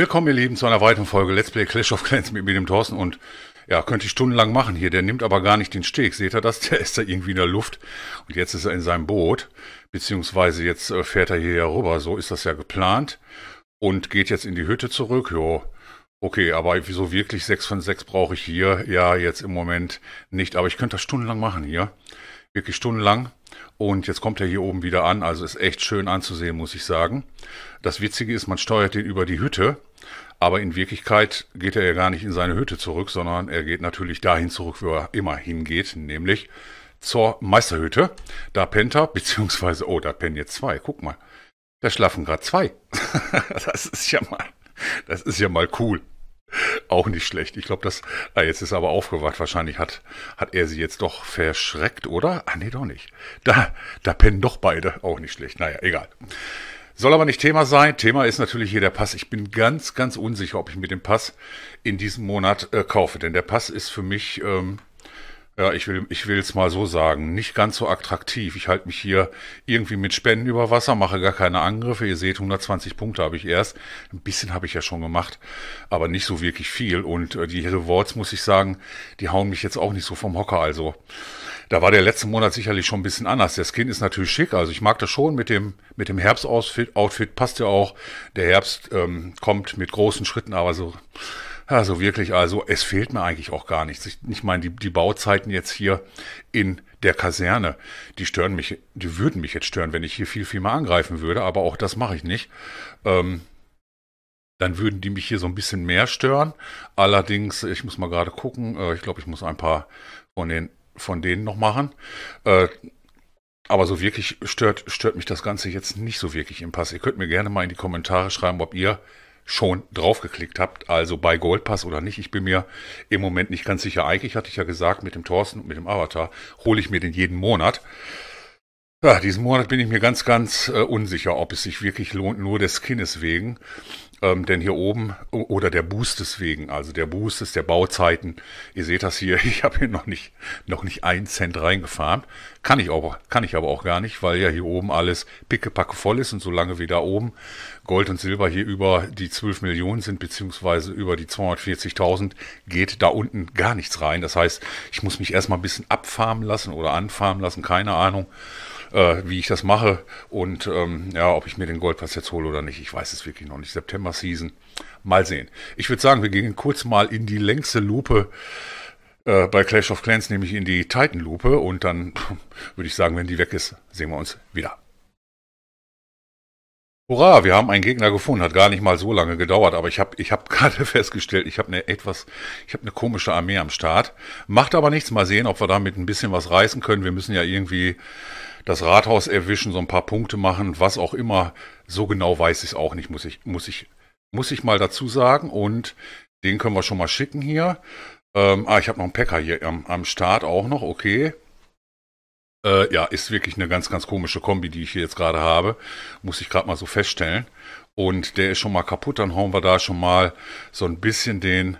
Willkommen, ihr Lieben, zu einer weiteren Folge Let's Play Clash of Clans mit mir, dem Thorsten. Und ja, könnte ich stundenlang machen hier. Der nimmt aber gar nicht den Steg. Seht ihr das? Der ist da irgendwie in der Luft. Und jetzt ist er in seinem Boot. Beziehungsweise jetzt äh, fährt er hier rüber. So ist das ja geplant. Und geht jetzt in die Hütte zurück. Jo. Okay, aber wieso wirklich 6 von 6 brauche ich hier? Ja, jetzt im Moment nicht. Aber ich könnte das stundenlang machen hier. Wirklich stundenlang. Und jetzt kommt er hier oben wieder an. Also ist echt schön anzusehen, muss ich sagen. Das Witzige ist, man steuert den über die Hütte. Aber in Wirklichkeit geht er ja gar nicht in seine Hütte zurück, sondern er geht natürlich dahin zurück, wo er immer hingeht, nämlich zur Meisterhütte. Da pennt er, beziehungsweise, oh, da pennen jetzt zwei, guck mal. Da schlafen gerade zwei. das ist ja mal, das ist ja mal cool. Auch nicht schlecht. Ich glaube, das. Ah, jetzt ist er aber aufgewacht. Wahrscheinlich hat, hat er sie jetzt doch verschreckt, oder? Ah, nee, doch nicht. Da, da pennen doch beide. Auch nicht schlecht. Naja, egal. Soll aber nicht Thema sein. Thema ist natürlich hier der Pass. Ich bin ganz, ganz unsicher, ob ich mir den Pass in diesem Monat äh, kaufe. Denn der Pass ist für mich, ähm, ja, ich will ich will es mal so sagen, nicht ganz so attraktiv. Ich halte mich hier irgendwie mit Spenden über Wasser, mache gar keine Angriffe. Ihr seht, 120 Punkte habe ich erst. Ein bisschen habe ich ja schon gemacht, aber nicht so wirklich viel. Und äh, die Rewards, muss ich sagen, die hauen mich jetzt auch nicht so vom Hocker. Also da war der letzte Monat sicherlich schon ein bisschen anders. Der Skin ist natürlich schick. Also ich mag das schon mit dem, mit dem Herbst-Outfit. Outfit passt ja auch. Der Herbst ähm, kommt mit großen Schritten, aber so, also wirklich, also es fehlt mir eigentlich auch gar nichts. Ich, ich meine, die, die Bauzeiten jetzt hier in der Kaserne, die stören mich, die würden mich jetzt stören, wenn ich hier viel, viel mal angreifen würde, aber auch das mache ich nicht. Ähm, dann würden die mich hier so ein bisschen mehr stören. Allerdings, ich muss mal gerade gucken, äh, ich glaube, ich muss ein paar von den von denen noch machen. Äh, aber so wirklich stört, stört mich das Ganze jetzt nicht so wirklich im Pass. Ihr könnt mir gerne mal in die Kommentare schreiben, ob ihr schon draufgeklickt habt, also bei Goldpass oder nicht. Ich bin mir im Moment nicht ganz sicher. Eigentlich hatte ich ja gesagt, mit dem Thorsten und mit dem Avatar hole ich mir den jeden Monat. Ja, diesen Monat bin ich mir ganz, ganz äh, unsicher, ob es sich wirklich lohnt, nur des Skinnes wegen. Ähm, denn hier oben, oder der Boost deswegen, also der Boost ist der Bauzeiten. Ihr seht das hier, ich habe hier noch nicht, noch nicht einen Cent reingefahren. Kann ich, auch, kann ich aber auch gar nicht, weil ja hier oben alles pickepacke voll ist und solange wir da oben Gold und Silber hier über die 12 Millionen sind, beziehungsweise über die 240.000, geht da unten gar nichts rein. Das heißt, ich muss mich erstmal ein bisschen abfarmen lassen oder anfarmen lassen, keine Ahnung äh, wie ich das mache und ähm, ja, ob ich mir den Goldplatz jetzt hole oder nicht. Ich weiß es wirklich noch nicht. September-Season. Mal sehen. Ich würde sagen, wir gehen kurz mal in die längste Lupe. Äh, bei Clash of Clans nämlich in die Titan-Lupe und dann würde ich sagen, wenn die weg ist, sehen wir uns wieder. Hurra, wir haben einen Gegner gefunden. Hat gar nicht mal so lange gedauert, aber ich habe ich hab gerade festgestellt, ich habe eine etwas, ich habe eine komische Armee am Start. Macht aber nichts, mal sehen, ob wir damit ein bisschen was reißen können. Wir müssen ja irgendwie das Rathaus erwischen, so ein paar Punkte machen, was auch immer. So genau weiß ich es auch nicht, muss ich, muss ich, muss ich mal dazu sagen. Und den können wir schon mal schicken hier. Ähm, ah, ich habe noch einen Packer hier am, am Start auch noch, okay. Äh, ja, ist wirklich eine ganz, ganz komische Kombi, die ich hier jetzt gerade habe. Muss ich gerade mal so feststellen. Und der ist schon mal kaputt, dann hauen wir da schon mal so ein bisschen den,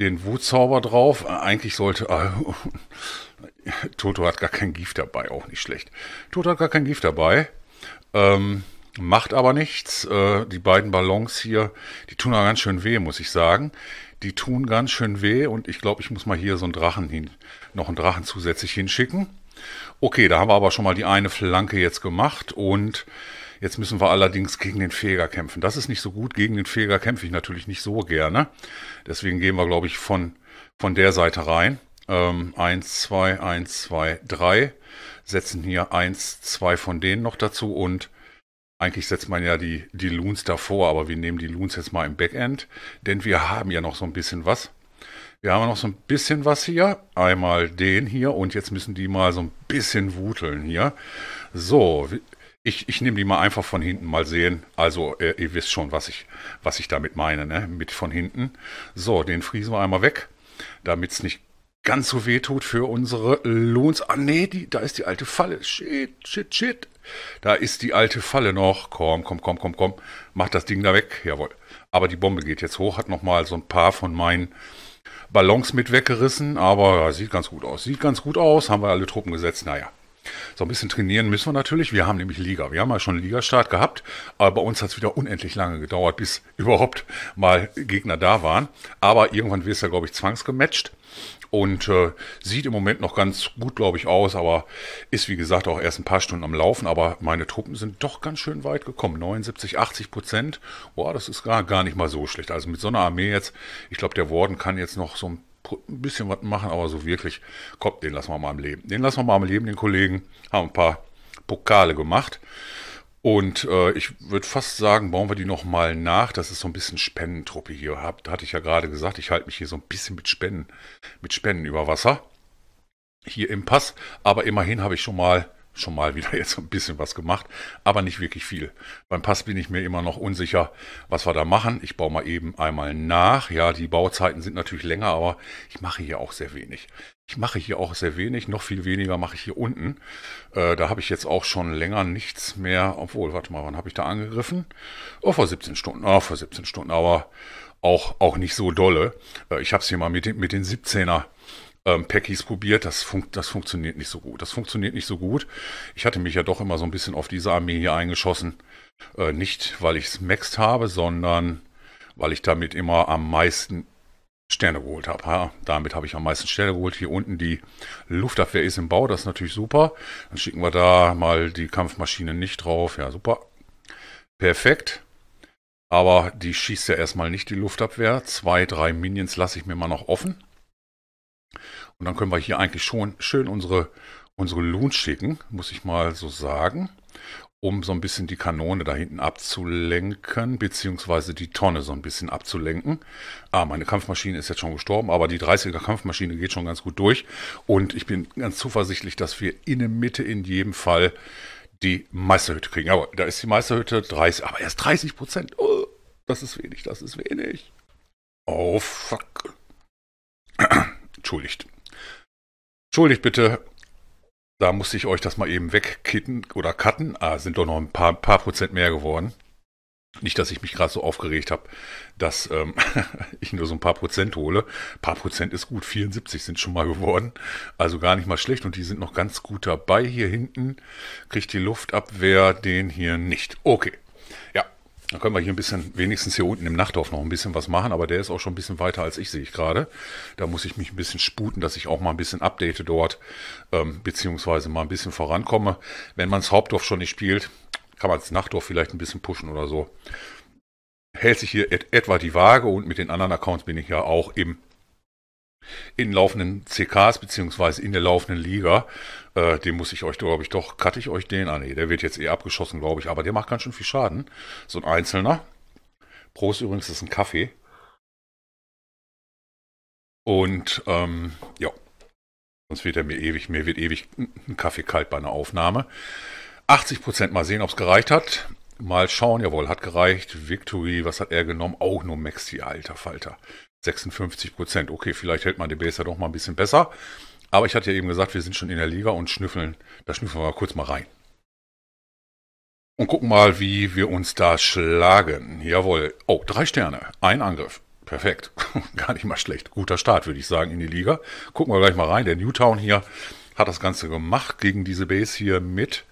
den Wutzauber drauf. Äh, eigentlich sollte... Äh, Toto hat gar kein Gift dabei, auch nicht schlecht. Toto hat gar kein Gift dabei. Ähm, macht aber nichts. Äh, die beiden Ballons hier, die tun auch ganz schön weh, muss ich sagen. Die tun ganz schön weh und ich glaube, ich muss mal hier so einen Drachen hin, noch einen Drachen zusätzlich hinschicken. Okay, da haben wir aber schon mal die eine Flanke jetzt gemacht und jetzt müssen wir allerdings gegen den Feger kämpfen. Das ist nicht so gut. Gegen den Feger kämpfe ich natürlich nicht so gerne. Deswegen gehen wir, glaube ich, von, von der Seite rein ähm, 1, 2, 1, 2, 3, setzen hier 1, 2 von denen noch dazu und eigentlich setzt man ja die, die Loons davor, aber wir nehmen die Loons jetzt mal im Backend, denn wir haben ja noch so ein bisschen was. Wir haben noch so ein bisschen was hier. Einmal den hier und jetzt müssen die mal so ein bisschen wuteln hier. So, ich, ich nehme die mal einfach von hinten mal sehen. Also äh, ihr wisst schon, was ich, was ich damit meine, ne? mit von hinten. So, den friesen wir einmal weg, damit es nicht ganz so weh tut für unsere Lohns. Ah, nee, die, da ist die alte Falle. Shit, shit, shit. Da ist die alte Falle noch. Komm, komm, komm, komm, komm. Mach das Ding da weg. Jawohl. Aber die Bombe geht jetzt hoch, hat nochmal so ein paar von meinen Ballons mit weggerissen. Aber ja, sieht ganz gut aus. Sieht ganz gut aus. Haben wir alle Truppen gesetzt. Naja. So ein bisschen trainieren müssen wir natürlich. Wir haben nämlich Liga. Wir haben ja schon einen Ligastart gehabt, aber bei uns hat es wieder unendlich lange gedauert, bis überhaupt mal Gegner da waren. Aber irgendwann wird es ja, glaube ich, zwangsgematcht. Und äh, sieht im Moment noch ganz gut, glaube ich, aus, aber ist wie gesagt auch erst ein paar Stunden am Laufen. Aber meine Truppen sind doch ganz schön weit gekommen. 79, 80 Prozent. Boah, das ist gar, gar nicht mal so schlecht. Also mit so einer Armee jetzt, ich glaube, der Worden kann jetzt noch so ein ein bisschen was machen, aber so wirklich, komm, den lassen wir mal am Leben. Den lassen wir mal am Leben, den Kollegen. Haben ein paar Pokale gemacht. Und äh, ich würde fast sagen, bauen wir die nochmal nach. Das ist so ein bisschen Spendentruppe hier. Hab, hatte ich ja gerade gesagt, ich halte mich hier so ein bisschen mit Spenden, mit Spenden über Wasser. Hier im Pass. Aber immerhin habe ich schon mal schon mal wieder jetzt ein bisschen was gemacht, aber nicht wirklich viel. Beim Pass bin ich mir immer noch unsicher, was wir da machen. Ich baue mal eben einmal nach. Ja, die Bauzeiten sind natürlich länger, aber ich mache hier auch sehr wenig. Ich mache hier auch sehr wenig, noch viel weniger mache ich hier unten. Äh, da habe ich jetzt auch schon länger nichts mehr, obwohl, warte mal, wann habe ich da angegriffen? Oh, vor 17 Stunden, oh, vor 17 Stunden, aber auch, auch nicht so dolle. Äh, ich habe es hier mal mit, mit den 17er ähm, Packies probiert, das, fun das funktioniert nicht so gut. Das funktioniert nicht so gut. Ich hatte mich ja doch immer so ein bisschen auf diese Armee hier eingeschossen. Äh, nicht, weil ich es maxed habe, sondern weil ich damit immer am meisten Sterne geholt habe. Ja, damit habe ich am meisten Sterne geholt. Hier unten die Luftabwehr ist im Bau, das ist natürlich super. Dann schicken wir da mal die Kampfmaschine nicht drauf. Ja, super. Perfekt. Aber die schießt ja erstmal nicht die Luftabwehr. Zwei, drei Minions lasse ich mir mal noch offen. Und dann können wir hier eigentlich schon schön unsere, unsere Loons schicken, muss ich mal so sagen, um so ein bisschen die Kanone da hinten abzulenken, beziehungsweise die Tonne so ein bisschen abzulenken. Ah, meine Kampfmaschine ist jetzt schon gestorben, aber die 30er Kampfmaschine geht schon ganz gut durch. Und ich bin ganz zuversichtlich, dass wir in der Mitte in jedem Fall die Meisterhütte kriegen. Aber da ist die Meisterhütte 30, aber erst 30 Prozent. Oh, das ist wenig, das ist wenig. Oh, fuck entschuldigt. Entschuldigt bitte. Da musste ich euch das mal eben wegkitten oder cutten. Ah, sind doch noch ein paar, paar Prozent mehr geworden. Nicht, dass ich mich gerade so aufgeregt habe, dass ähm, ich nur so ein paar Prozent hole. Ein paar Prozent ist gut, 74 sind schon mal geworden. Also gar nicht mal schlecht und die sind noch ganz gut dabei. Hier hinten kriegt die Luftabwehr den hier nicht. Okay, dann können wir hier ein bisschen, wenigstens hier unten im Nachtdorf noch ein bisschen was machen, aber der ist auch schon ein bisschen weiter als ich, sehe ich gerade. Da muss ich mich ein bisschen sputen, dass ich auch mal ein bisschen update dort, ähm, beziehungsweise mal ein bisschen vorankomme. Wenn man das Hauptdorf schon nicht spielt, kann man das Nachtdorf vielleicht ein bisschen pushen oder so. Hält sich hier et etwa die Waage und mit den anderen Accounts bin ich ja auch im in laufenden CKs beziehungsweise in der laufenden Liga. Äh, den muss ich euch, glaube ich, doch, cutte ich euch den an. Ah, nee, der wird jetzt eh abgeschossen, glaube ich, aber der macht ganz schön viel Schaden. So ein einzelner. Prost übrigens, das ist ein Kaffee. Und ähm, ja, sonst wird er mir ewig, mir wird ewig ein Kaffee kalt bei einer Aufnahme. 80% mal sehen, ob es gereicht hat. Mal schauen, jawohl, hat gereicht. Victory, was hat er genommen? Auch nur Maxi, alter Falter. 56 Okay, vielleicht hält man den Base ja doch mal ein bisschen besser. Aber ich hatte ja eben gesagt, wir sind schon in der Liga und schnüffeln. Da schnüffeln wir mal kurz mal rein. Und gucken mal, wie wir uns da schlagen. Jawohl. Oh, drei Sterne. Ein Angriff. Perfekt. Gar nicht mal schlecht. Guter Start, würde ich sagen, in die Liga. Gucken wir gleich mal rein. Der Newtown hier hat das Ganze gemacht gegen diese Base hier mit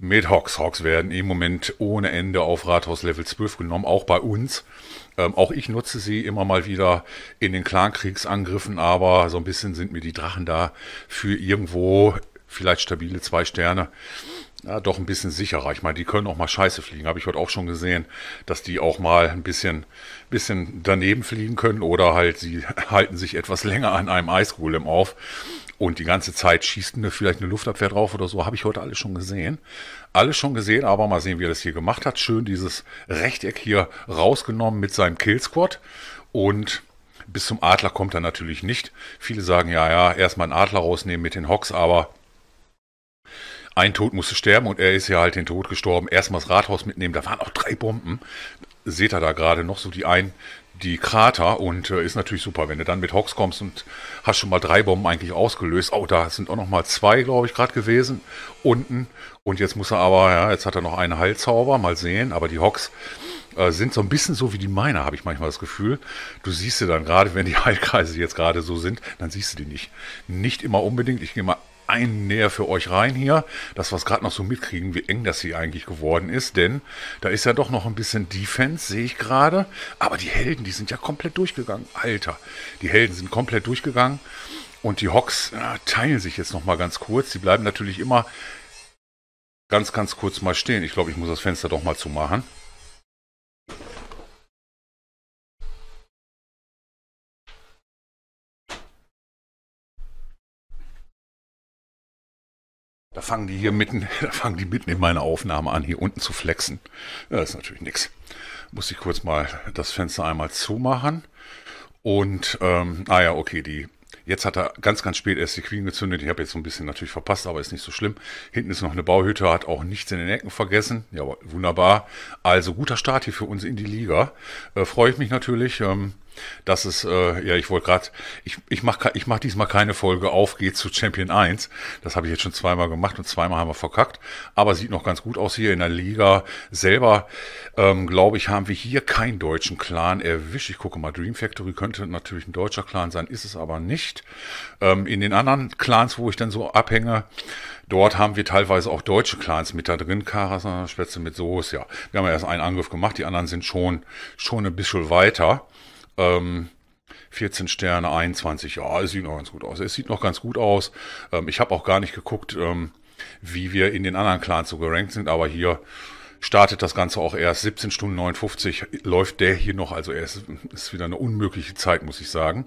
mit Hawks. Hawks werden im Moment ohne Ende auf Rathaus Level 12 genommen, auch bei uns. Ähm, auch ich nutze sie immer mal wieder in den Clankriegsangriffen, aber so ein bisschen sind mir die Drachen da für irgendwo vielleicht stabile zwei Sterne. Ja, doch ein bisschen sicherer. Ich meine, die können auch mal scheiße fliegen. Habe ich heute auch schon gesehen, dass die auch mal ein bisschen, bisschen daneben fliegen können oder halt, sie halten sich etwas länger an einem Eisgolem auf und die ganze Zeit schießt mir vielleicht eine Luftabwehr drauf oder so. Habe ich heute alles schon gesehen. Alles schon gesehen, aber mal sehen, wie er das hier gemacht hat. Schön dieses Rechteck hier rausgenommen mit seinem Killsquad. Und bis zum Adler kommt er natürlich nicht. Viele sagen, ja, ja, erstmal einen Adler rausnehmen mit den Hocks, aber ein Tod musste sterben und er ist ja halt den Tod gestorben. Erstmal das Rathaus mitnehmen, da waren auch drei Bomben seht ihr da gerade noch so die ein, die Krater und äh, ist natürlich super, wenn du dann mit Hawks kommst und hast schon mal drei Bomben eigentlich ausgelöst. Oh, da sind auch noch mal zwei, glaube ich, gerade gewesen unten. Und jetzt muss er aber, ja, jetzt hat er noch einen Heilzauber, mal sehen. Aber die Hawks äh, sind so ein bisschen so wie die Miner, habe ich manchmal das Gefühl. Du siehst sie dann gerade, wenn die Heilkreise jetzt gerade so sind, dann siehst du die nicht. Nicht immer unbedingt. Ich gehe mal einen näher für euch rein hier, dass wir es gerade noch so mitkriegen, wie eng das hier eigentlich geworden ist. Denn da ist ja doch noch ein bisschen Defense, sehe ich gerade. Aber die Helden, die sind ja komplett durchgegangen. Alter, die Helden sind komplett durchgegangen. Und die Hawks ja, teilen sich jetzt nochmal ganz kurz. Die bleiben natürlich immer ganz, ganz kurz mal stehen. Ich glaube, ich muss das Fenster doch mal zumachen. Da fangen die hier mitten, da fangen die mitten in meiner Aufnahme an, hier unten zu flexen. Ja, das ist natürlich nichts. Muss ich kurz mal das Fenster einmal zumachen. Und, ähm, ah ja, okay, die Jetzt hat er ganz, ganz spät erst die Queen gezündet. Ich habe jetzt so ein bisschen natürlich verpasst, aber ist nicht so schlimm. Hinten ist noch eine Bauhütte, hat auch nichts in den Ecken vergessen. Ja, wunderbar. Also guter Start hier für uns in die Liga. Äh, Freue ich mich natürlich. Ähm, das ist, äh, ja, ich wollte gerade, ich, ich mache ich mach diesmal keine Folge auf, geht zu Champion 1. Das habe ich jetzt schon zweimal gemacht und zweimal haben wir verkackt. Aber sieht noch ganz gut aus hier in der Liga selber. Ähm, Glaube ich, haben wir hier keinen deutschen Clan erwischt. Ich gucke mal, Dream Factory könnte natürlich ein deutscher Clan sein, ist es aber nicht. Ähm, in den anderen Clans, wo ich dann so abhänge, Dort haben wir teilweise auch deutsche Clans mit da drin, Karas, Spätzle mit Soos, ja. Wir haben ja erst einen Angriff gemacht, die anderen sind schon, schon ein bisschen weiter. Ähm, 14 Sterne, 21, ja, es sieht noch ganz gut aus. Es sieht noch ganz gut aus. Ähm, ich habe auch gar nicht geguckt, ähm, wie wir in den anderen Clans so gerankt sind, aber hier startet das Ganze auch erst 17 Stunden 59, läuft der hier noch, also es ist wieder eine unmögliche Zeit, muss ich sagen.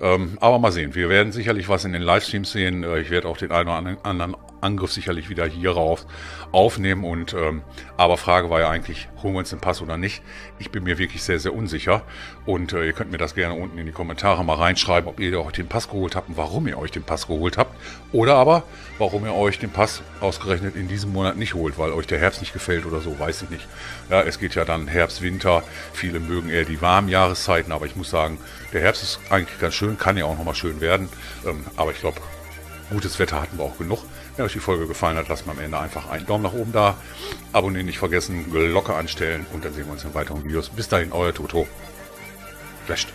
Ähm, aber mal sehen, wir werden sicherlich was in den Livestreams sehen. Äh, ich werde auch den einen oder anderen Angriff sicherlich wieder hierauf aufnehmen. Und ähm, aber Frage war ja eigentlich, holen wir uns den Pass oder nicht? Ich bin mir wirklich sehr, sehr unsicher. Und äh, ihr könnt mir das gerne unten in die Kommentare mal reinschreiben, ob ihr euch den Pass geholt habt und warum ihr euch den Pass geholt habt. Oder aber, warum ihr euch den Pass ausgerechnet in diesem Monat nicht holt, weil euch der Herbst nicht gefällt oder so, weiß ich nicht. Ja, es geht ja dann Herbst, Winter. Viele mögen eher die warmen Jahreszeiten, aber ich muss sagen, der Herbst ist eigentlich ganz schön, kann ja auch nochmal schön werden. Ähm, aber ich glaube, Gutes Wetter hatten wir auch genug. Wenn euch die Folge gefallen hat, lasst mal am Ende einfach einen Daumen nach oben da. Abonnieren nicht vergessen, Glocke anstellen und dann sehen wir uns in weiteren Videos. Bis dahin, euer Toto. Flasht.